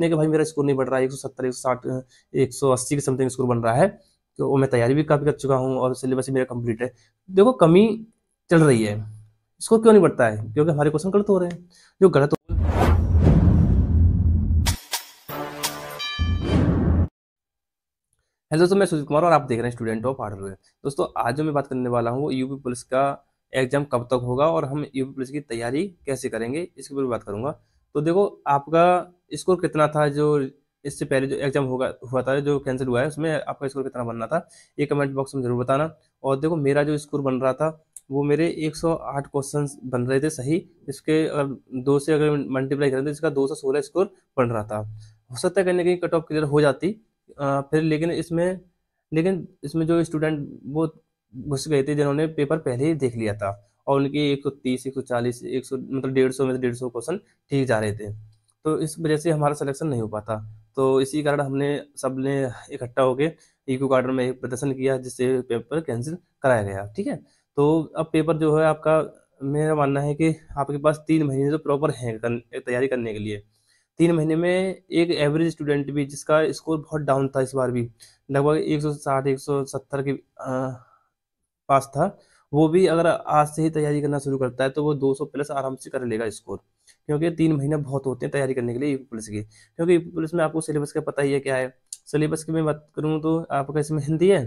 इतने के भाई मेरा स्कोर नहीं बढ़ रहा है एक सौ सत्तर एक सौ साठ एक सौ अस्सी के समथिंग स्कोर बन रहा है तो वो मैं तैयारी भी काफ़ी कर चुका हूँ और सिलेबस भी मेरा कंप्लीट है देखो कमी चल रही है स्कोर क्यों नहीं बढ़ता है क्योंकि हमारे क्वेश्चन गलत हो रहे हैं जो गलत हेलो दोस्तों मैं सुजीत कुमार और आप देख रहे हैं स्टूडेंट ऑफ हार्डवेयर दोस्तों आज जो मैं बात करने वाला हूँ वो यूपी पुलिस का एग्जाम कब तक होगा और हम यूपी पुलिस की तैयारी कैसे करेंगे इसके ऊपर बात करूंगा तो देखो आपका स्कोर कितना था जो इससे पहले जो एग्जाम होगा हुआ था जो कैंसिल हुआ है उसमें आपका स्कोर कितना बनना था ये कमेंट बॉक्स में ज़रूर बताना और देखो मेरा जो स्कोर बन रहा था वो मेरे 108 क्वेश्चन बन रहे थे सही इसके अगर दो से अगर मल्टीप्लाई करें तो इसका 216 स्कोर बन रहा था हो सकता है कहीं ना कहीं कट ऑफ क्लियर हो जाती आ, फिर लेकिन इसमें लेकिन इसमें जो स्टूडेंट वो घुस गए थे जिन्होंने पेपर पहले ही देख लिया था और उनके 130, 140, 100 मतलब डेढ़ सौ में से डेढ़ सौ क्वेश्चन ठीक जा रहे थे तो इस वजह से हमारा सिलेक्शन नहीं हो पाता तो इसी कारण हमने सब ने इकट्ठा होकर इको गार्डन में एक प्रदर्शन किया जिससे पेपर कैंसिल कराया गया ठीक है तो अब पेपर जो है आपका मेरा मानना है कि आपके पास तीन महीने तो प्रॉपर हैं तैयारी करने के लिए तीन महीने में एक एवरेज स्टूडेंट भी जिसका स्कोर बहुत डाउन था इस बार भी लगभग एक सौ साठ एक सौ सत्तर के पास था वो भी अगर आज से ही तैयारी करना शुरू करता है तो वो 200 प्लस आराम से कर लेगा स्कोर क्योंकि तीन महीने बहुत होते हैं तैयारी करने के लिए यूपी पुलिस की क्योंकि यूपी पुलिस में आपको सिलेबस का पता ही है क्या है सिलेबस की मैं बात करूँ तो आपका इसमें हिंदी है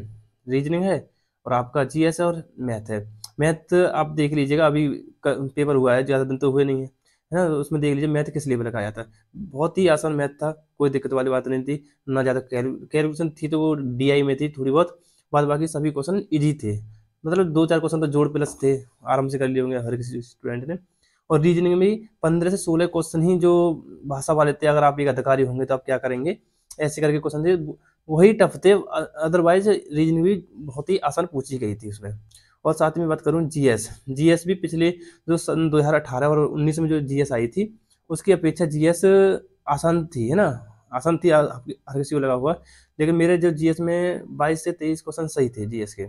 रीजनिंग है और आपका जी है और मैथ है मैथ आप देख लीजिएगा अभी पेपर हुआ है ज़्यादा दिन तो हुए नहीं है है ना तो उसमें देख लीजिए मैथ किस लेवल का आया था बहुत ही आसान मैथ था कोई दिक्कत वाली बात नहीं थी ना ज़्यादा कैलकुलेशन थी तो वो डी में थी थोड़ी बहुत बाद बाकी सभी क्वेश्चन ईजी थे मतलब दो चार क्वेश्चन तो जोड़ प्लस थे आराम से कर लिए होंगे हर किसी स्टूडेंट ने और रीजनिंग में पंद्रह से सोलह क्वेश्चन ही जो भाषा वाले थे अगर आप एक अधिकारी होंगे तो आप क्या करेंगे ऐसे करके क्वेश्चन थे वही टफ थे अदरवाइज रीजनिंग भी बहुत ही आसान पूछी गई थी उसमें और साथ में बात करूँ जीएस जीएस भी पिछले जो सन 2018 और 19 में जो जीएस आई थी उसकी अपेक्षा जीएस आसान थी है ना आसान थी हर किसी को लगा हुआ लेकिन मेरे जो जीएस में 22 से 23 क्वेश्चन सही थे जीएस के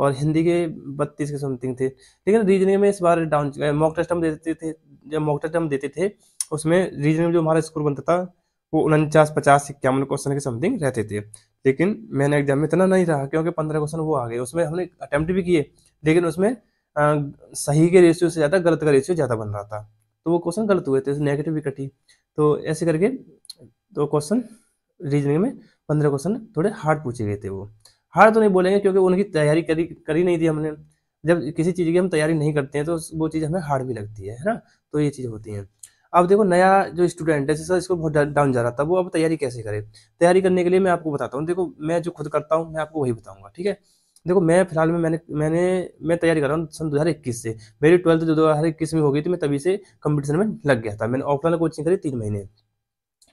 और हिंदी के बत्तीस के समथिंग थे लेकिन रीजनिंग में इस बार डाउन मॉक टेस्ट हम देते थे जब मॉक टेस्ट हम देते थे उसमें रीजनिंग में जो हमारा स्कोर बनता था वो उनचास पचास इक्यावन क्वेश्चन के समथिंग रहते थे लेकिन मैंने एग्जाम में इतना नहीं रहा क्योंकि पंद्रह क्वेश्चन वो आ गए उसमें हमने अटैम्प्ट भी किए लेकिन उसमें सही के रेशियो से ज़्यादा गलत का रेशियो ज़्यादा बन रहा था तो वो क्वेश्चन गलत हुए थे नेगेटिव भी कटी तो ऐसे करके तो क्वेश्चन रीजनिंग में पंद्रह क्वेश्चन थोड़े हार्ड पूछे गए थे वो हार तो नहीं बोलेंगे क्योंकि उनकी तैयारी करी करी नहीं थी हमने जब किसी चीज़ की हम तैयारी नहीं करते हैं तो वो चीज़ हमें हार्ड भी लगती है है ना तो ये चीज़ होती है अब देखो नया जो स्टूडेंट है सर इसको बहुत डाउन जा रहा था वो अब तैयारी कैसे करे तैयारी करने के लिए मैं आपको बताता हूँ देखो मैं जो खुद करता हूँ मैं आपको वही बताऊँगा ठीक है देखो मैं फिलहाल में मैंने मैंने मैं तैयारी कर रहा हूँ सन दो से मेरी ट्वेल्थ जो दो में हो गई थी मैं तभी से कंपटीशन में लग गया था मैंने ऑफलाइन कोचिंग करी तीन महीने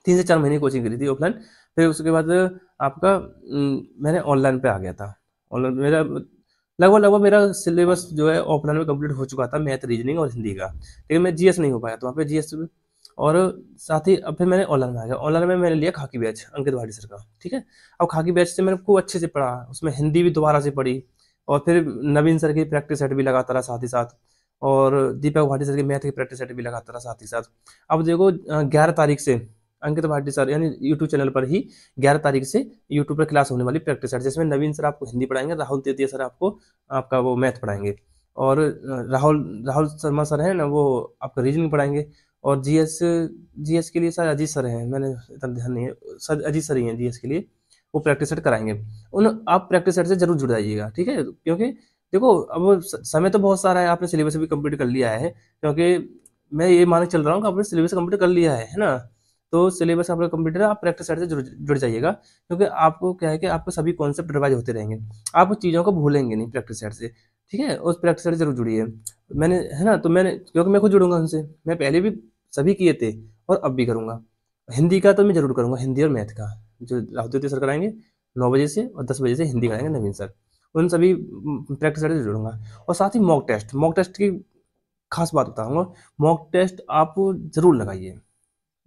तीन से चार महीने कोचिंग करी थी ऑफलाइन फिर उसके बाद आपका मैंने ऑनलाइन पे आ गया था ऑनलाइन मेरा लगभग लगभग मेरा सिलेबस जो है ऑफलाइन में कंप्लीट हो चुका था मैथ रीजनिंग और हिंदी का लेकिन मैं जीएस नहीं हो पाया तो वहाँ पे जीएस और साथ ही अब फिर मैंने ऑनलाइन में आ गया ऑनलाइन में मैंने लिया खाकी बैच अंकित भाटी सर का ठीक है अब खाकी बैच से मैंने खूब अच्छे से पढ़ा उसमें हिंदी भी दोबारा से पढ़ी और फिर नवीन सर की प्रैक्टिस सेट भी लगाता रहा साथ ही साथ और दीपक भाटी सर की मैथ की प्रैक्टिस सेट भी लगाता रहा साथ ही साथ अब देखो ग्यारह तारीख से अंकित भाटी सर यानी यूट्यूब चैनल पर ही ग्यारह तारीख से यूट्यूब पर क्लास होने वाली प्रैक्टिस है जिसमें नवीन सर आपको हिंदी पढ़ाएंगे राहुल तेतिया सर आपको आपका वो मैथ पढ़ाएंगे और राहुल राहुल शर्मा सर हैं ना वो आपका रीजनिंग पढ़ाएंगे और जीएस जीएस के लिए सर अजीत सर हैं मैंने इतना ध्यान नहीं है सर अजीत सर ही हैं जीएस के लिए वो प्रैक्टिस सेट कराएंगे उन आप प्रैक्टिस सेट से जरूर जुड़ जाइएगा ठीक है क्योंकि देखो अब समय तो बहुत सारा है आपने सिलेबस भी कंप्लीट कर लिया है क्योंकि मैं ये मान के चल रहा हूँ कि आपने सिलेबस कम्प्लीट कर लिया है है ना तो सिलेबस आपका कंप्लीट है आप प्रैक्टिस सेट से जुड़, जुड़ जाइएगा क्योंकि आपको क्या है कि आपको सभी कॉन्सेप्ट रिवाइज होते रहेंगे आप उस चीज़ों को भूलेंगे नहीं प्रैक्टिस सेट से ठीक है उस प्रैक्टिस सेट से जरूर जुड़िए मैंने है ना तो मैंने क्योंकि मैं खुद जुड़ूंगा उनसे मैं पहले भी सभी किए थे और अब भी करूँगा हिंदी का तो मैं जरूर करूँगा हिंदी और मैथ का जो राहुल सर कराएंगे नौ बजे से और दस बजे से हिंदी कराएंगे नवीन सर उन सभी प्रैक्टिस सेट से जुड़ूंगा और साथ ही मॉक टेस्ट मॉक टेस्ट की खास बात बताऊँगा मॉक टेस्ट आप ज़रूर लगाइए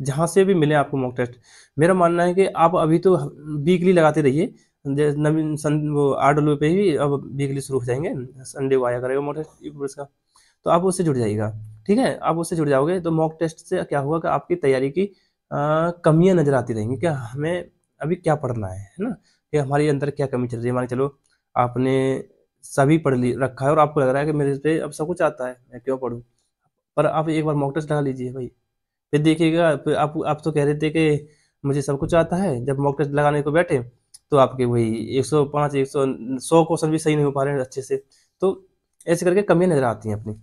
जहाँ से भी मिले आपको मॉक टेस्ट मेरा मानना है कि आप अभी तो वीकली लगाते रहिए नवीन सन वो आर डब्ल्यू पे ही अब वीकली शुरू हो जाएंगे संडे को आया करेगा मॉक टेस्ट का तो आप उससे जुड़ जाइएगा ठीक है आप उससे जुड़ जाओगे तो मॉक टेस्ट से क्या होगा कि आपकी तैयारी की कमियाँ नज़र आती रहेंगी क्या हमें अभी क्या पढ़ना है ना कि हमारे अंदर क्या कमी चल रही है हमारे चलो आपने सभी पढ़ ली रखा है और आपको लग रहा है कि मेरे पे अब सब कुछ आता है मैं क्यों पढ़ूँ पर आप एक बार मॉक टेस्ट लगा लीजिए भाई फिर देखिएगा आप आप तो कह रहे थे कि मुझे सब कुछ आता है जब मॉक टेस्ट लगाने को बैठे तो आपके वही एक सौ पाँच एक सौ सौ क्वेश्चन भी सही नहीं हो पा रहे हैं अच्छे से तो ऐसे करके कमियाँ नज़र आती हैं अपनी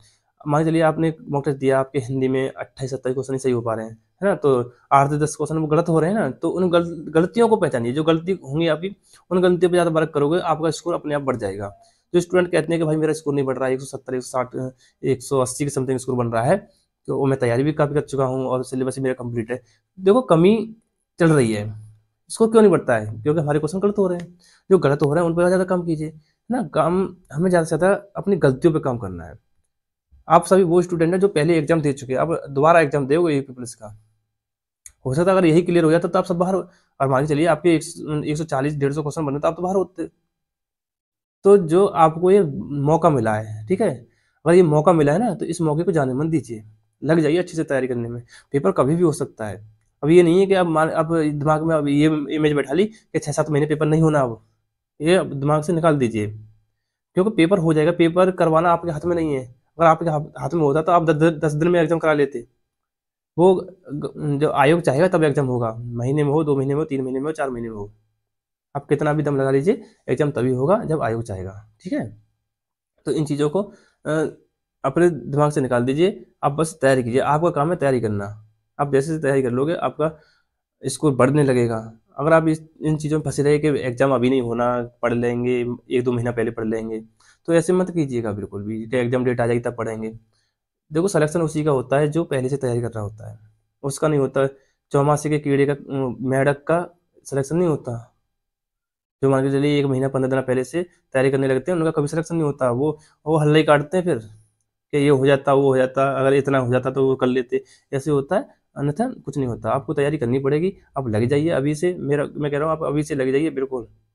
मान चलिए आपने मॉक टेस्ट दिया आपके हिंदी में अट्ठाईस सत्ताईस क्वेश्चन ही सही हो पा रहे हैं है ना तो आठ से दस क्वेश्चन गलत हो रहे हैं ना तो उन गल, गलतियों को पहचानिए जो गलती होंगी आपकी उन गलतियों पर ज़्यादा वर्क करोगे आपका स्कोर अपने आप बढ़ जाएगा जो स्टूडेंट कहते हैं कि भाई मेरा स्कोर नहीं बढ़ रहा है एक सौ सत्तर एक सौ साठ एक सौ अस्सी के समथिंग स्कोर बन रहा है तो वो मैं तैयारी भी काफ़ी कर चुका हूँ और सिलेबस भी मेरा कंप्लीट है देखो कमी चल रही है इसको क्यों नहीं बढ़ता है क्योंकि हमारे क्वेश्चन गलत हो रहे हैं जो गलत हो रहे हैं उन पर ज़्यादा काम कीजिए ना काम हमें ज़्यादा से ज़्यादा अपनी गलतियों पर काम करना है आप सभी वो स्टूडेंट हैं जो पहले एग्जाम दे चुके हैं आप दोबारा एग्जाम दोगे यू पी का हो सकता है अगर यही क्लियर हो जाता तो आप सब बाहर और मान चलिए आपके एक सौ चालीस डेढ़ सौ क्वेश्चन बने तो आप तो बाहर होते तो जो आपको ये मौका मिला है ठीक है अगर ये मौका मिला है ना तो इस मौके को जाने मन दीजिए लग जाइए अच्छे से तैयारी करने में पेपर कभी भी हो सकता है अब ये नहीं है कि अब मान अब दिमाग में अब ये इमेज बैठा ली कि छः सात महीने पेपर नहीं होना अब ये दिमाग से निकाल दीजिए क्योंकि पेपर हो जाएगा पेपर करवाना आपके हाथ में नहीं है अगर आपके हाथ में होता तो आप दस दिन में एग्जाम करा लेते वो जो आयोग चाहेगा तब एग्जाम होगा महीने में हो दो महीने में हो तीन महीने में हो चार महीने में हो आप कितना भी दम लगा लीजिए एग्जाम तभी होगा जब आयोग चाहेगा ठीक है तो इन चीज़ों को अपने दिमाग से निकाल दीजिए आप बस तैयारी कीजिए आपका काम है तैयारी करना आप जैसे जैसे तैयारी कर लोगे आपका स्कोर बढ़ने लगेगा अगर आप इस इन चीज़ों में फंसे रहे कि एग्ज़ाम अभी नहीं होना पढ़ लेंगे एक दो महीना पहले पढ़ लेंगे तो ऐसे मत कीजिएगा बिल्कुल भी एग्ज़ाम डेट आ जाएगी तब पढ़ेंगे देखो सलेक्शन उसी का होता है जो पहले से तैयारी कर रहा होता है उसका नहीं होता चौमासे के कीड़े का मेढक का सलेक्शन नहीं होता जो मान के चलिए एक महीना पंद्रह दिन पहले से तैयारी करने लगते हैं उनका कभी सिलेक्शन नहीं होता वो वो हल्ले काटते हैं फिर कि ये हो जाता वो हो जाता अगर इतना हो जाता तो वो कर लेते ऐसे होता है अन्यथा कुछ नहीं होता आपको तैयारी करनी पड़ेगी आप लग जाइए अभी से मेरा मैं कह रहा हूँ आप अभी से लग जाइए बिल्कुल